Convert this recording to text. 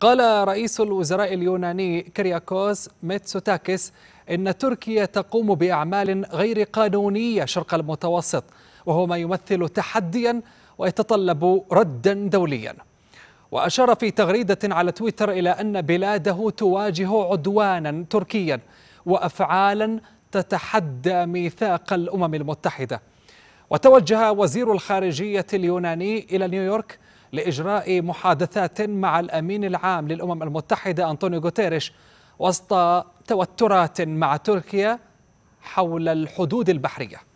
قال رئيس الوزراء اليوناني كرياكوس ميتسوتاكس إن تركيا تقوم بأعمال غير قانونية شرق المتوسط وهو ما يمثل تحديا ويتطلب ردا دوليا وأشار في تغريدة على تويتر إلى أن بلاده تواجه عدوانا تركيا وأفعالا تتحدى ميثاق الأمم المتحدة وتوجه وزير الخارجية اليوناني إلى نيويورك لإجراء محادثات مع الأمين العام للأمم المتحدة أنطونيو غوتيريش وسط توترات مع تركيا حول الحدود البحريه